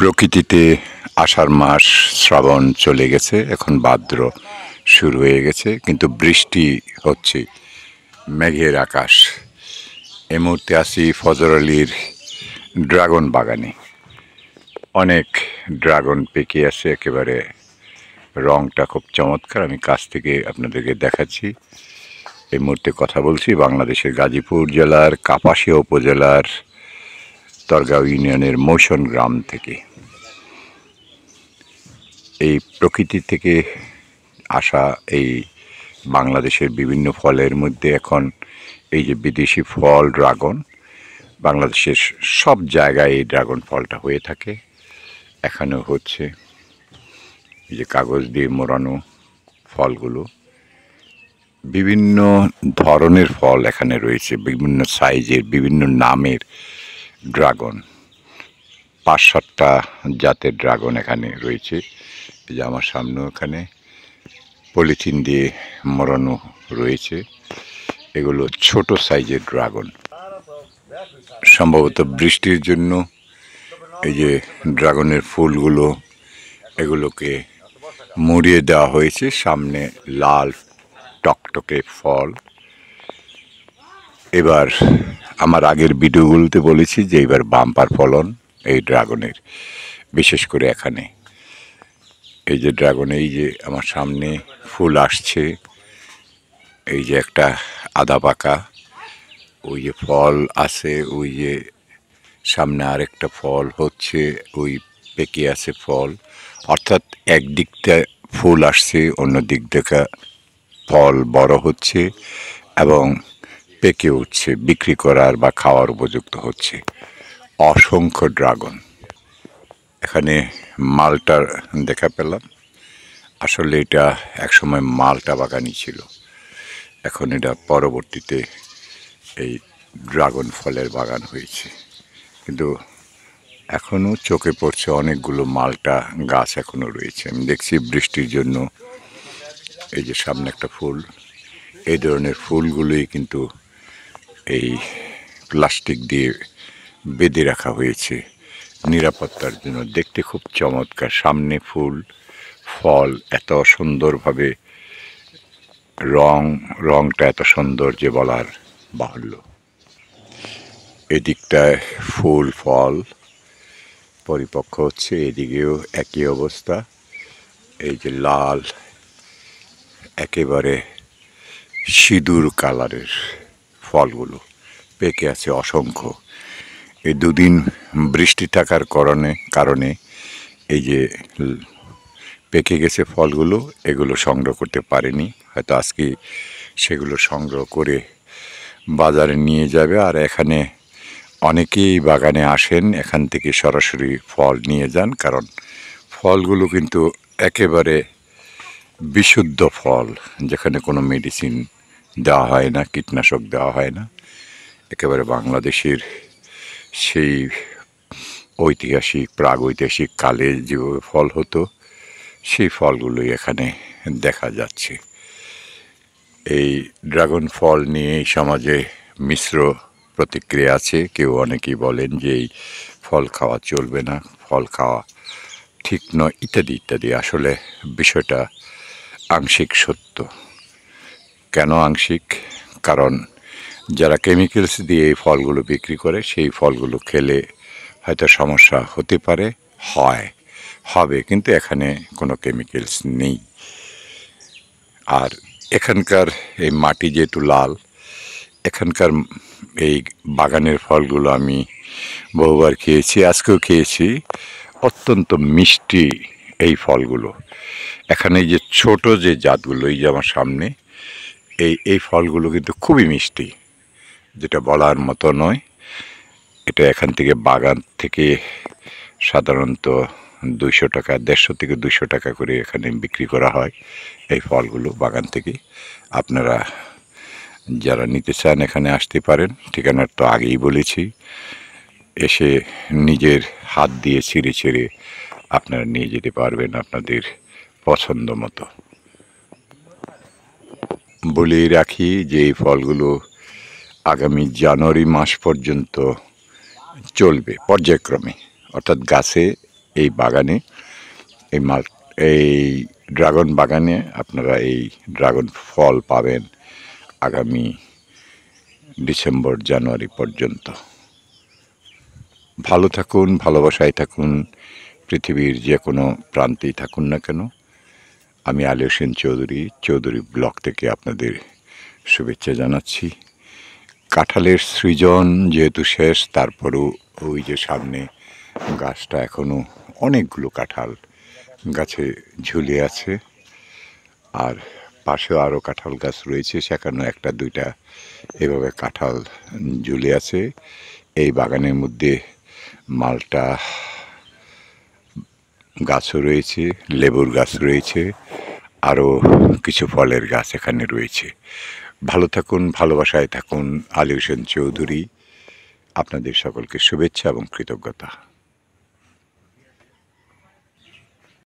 প্রকৃতিতে আষাঢ় মাস শ্রাবণ চলে গেছে এখন ভাদ্র শুরু হয়ে গেছে কিন্তু বৃষ্টি হচ্ছে মেঘের আকাশ এ মুহূর্তে আসি ফজর আলীর ড্রাগন বাগানে অনেক ড্রাগন পেকে আছে একেবারে রংটা খুব চমৎকার আমি কাছ থেকে আপনাদেরকে দেখাচ্ছি এই মুহূর্তে কথা বলছি বাংলাদেশের গাজীপুর জেলার কাপাসিয়া উপজেলার স্তরগাঁও ইউনিয়নের মোশন গ্রাম থেকে এই প্রকৃতি থেকে আসা এই বাংলাদেশের বিভিন্ন ফলের মধ্যে এখন এই যে বিদেশি ফল ড্রাগন বাংলাদেশের সব জায়গায় এই ড্রাগন ফলটা হয়ে থাকে এখানেও হচ্ছে যে কাগজ দিয়ে মোড়ানো ফলগুলো বিভিন্ন ধরনের ফল এখানে রয়েছে বিভিন্ন সাইজের বিভিন্ন নামের ড্রাগন পাঁচ সাতটা জাতের ড্রাগন এখানে রয়েছে এই যে আমার সামনে এখানে পলিথিন দিয়ে মরানো রয়েছে এগুলো ছোট সাইজের ড্রাগন সম্ভবত বৃষ্টির জন্য এই যে ড্রাগনের ফুলগুলো এগুলোকে মুড়িয়ে দেওয়া হয়েছে সামনে লাল টকটকে ফল এবার আমার আগের ভিডিওগুলোতে বলেছি যে এবার বাম্পার ফলন এই ড্রাগনের বিশেষ করে এখানে এই যে ড্রাগন এই যে আমার সামনে ফুল আসছে এই যে একটা আদা পাকা ওই যে ফল আছে ওই যে সামনে আরেকটা ফল হচ্ছে ওই পেকে আছে ফল অর্থাৎ একদিকটা ফুল আসছে অন্য দিক থেকে ফল বড় হচ্ছে এবং পেকে উঠছে বিক্রি করার বা খাওয়ার উপযুক্ত হচ্ছে অসংখ্য ড্রাগন এখানে মালটার দেখা পেলাম আসলে এটা একসময় মালটা বাগানই ছিল এখন এটা পরবর্তীতে এই ড্রাগন ফলের বাগান হয়েছে কিন্তু এখনও চোখে পড়ছে অনেকগুলো মালটা গাছ এখনও রয়েছে আমি দেখছি বৃষ্টির জন্য এই যে সামনে একটা ফুল এই ধরনের ফুলগুলোই কিন্তু এই প্লাস্টিক দিয়ে বেঁধে রাখা হয়েছে নিরাপত্তার জন্য দেখতে খুব চমৎকার সামনে ফুল ফল এত সুন্দরভাবে রং রংটা এত সুন্দর যে বলার বাহুল্য এদিকটায় ফুল ফল পরিপক্ক হচ্ছে এদিকেও একই অবস্থা এই যে লাল একেবারে সিঁদুর কালারের ফলগুলো পেকে আছে অসংখ্য এই দুদিন বৃষ্টি থাকার কারণে কারণে এই যে পেকে গেছে ফলগুলো এগুলো সংগ্রহ করতে পারেনি হয়তো আজকে সেগুলো সংগ্রহ করে বাজারে নিয়ে যাবে আর এখানে অনেকেই বাগানে আসেন এখান থেকে সরাসরি ফল নিয়ে যান কারণ ফলগুলো কিন্তু একেবারে বিশুদ্ধ ফল যেখানে কোনো মেডিসিন দেওয়া হয় না কীটনাশক দেওয়া হয় না একেবারে বাংলাদেশের সেই ঐতিহাসিক প্রাগৈতিহাসিক কালে যে ফল হতো সেই ফলগুলোই এখানে দেখা যাচ্ছে এই ড্রাগন ফল নিয়ে সমাজে মিশ্র প্রতিক্রিয়া আছে কেউ অনেকেই বলেন যে এই ফল খাওয়া চলবে না ফল খাওয়া ঠিক নয় ইত্যাদি ইত্যাদি আসলে বিষয়টা আংশিক সত্য কেন আংশিক কারণ যারা কেমিক্যালস দিয়ে এই ফলগুলো বিক্রি করে সেই ফলগুলো খেলে হয়তো সমস্যা হতে পারে হয় হবে কিন্তু এখানে কোনো কেমিক্যালস নেই আর এখানকার এই মাটি যেহেতু লাল এখানকার এই বাগানের ফলগুলো আমি বহুবার খেয়েছি আজকেও খেয়েছি অত্যন্ত মিষ্টি এই ফলগুলো এখানে যে ছোট যে জাতগুলো এই যে আমার সামনে এই এই ফলগুলো কিন্তু খুবই মিষ্টি যেটা বলার মতো নয় এটা এখান থেকে বাগান থেকে সাধারণত দুইশো টাকা দেড়শো থেকে দুশো টাকা করে এখানে বিক্রি করা হয় এই ফলগুলো বাগান থেকে আপনারা যারা নিতে চান এখানে আসতে পারেন ঠিকানার তো আগেই বলেছি এসে নিজের হাত দিয়ে ছিঁড়ে ছিঁড়ে আপনারা নিয়ে যেতে পারবেন আপনাদের পছন্দ মতো বলে রাখি যে এই ফলগুলো আগামী জানুয়ারি মাস পর্যন্ত চলবে পর্যায়ক্রমে অর্থাৎ গাছে এই বাগানে এই মাল এই ড্রাগন বাগানে আপনারা এই ড্রাগন ফল পাবেন আগামী ডিসেম্বর জানুয়ারি পর্যন্ত ভালো থাকুন ভালোবাসায় থাকুন পৃথিবীর যে কোনো প্রান্তেই থাকুন না কেন আমি আলী সেন চৌধুরী চৌধুরী ব্লক থেকে আপনাদের শুভেচ্ছা জানাচ্ছি কাঁঠালের সৃজন যেহেতু শেষ তারপরও ওই যে সামনে গাছটা এখনও অনেকগুলো কাঁঠাল গাছে ঝুলে আছে আর পাশেও আরও কাঁঠাল গাছ রয়েছে সেখানেও একটা দুইটা এভাবে কাঁঠাল ঝুলে আছে এই বাগানের মধ্যে মালটা গাছও রয়েছে লেবুর গাছ রয়েছে আরও কিছু ফলের গাছ এখানে রয়েছে ভালো থাকুন ভালোবাসায় থাকুন আলি হোসেন চৌধুরী আপনাদের সকলকে শুভেচ্ছা এবং কৃতজ্ঞতা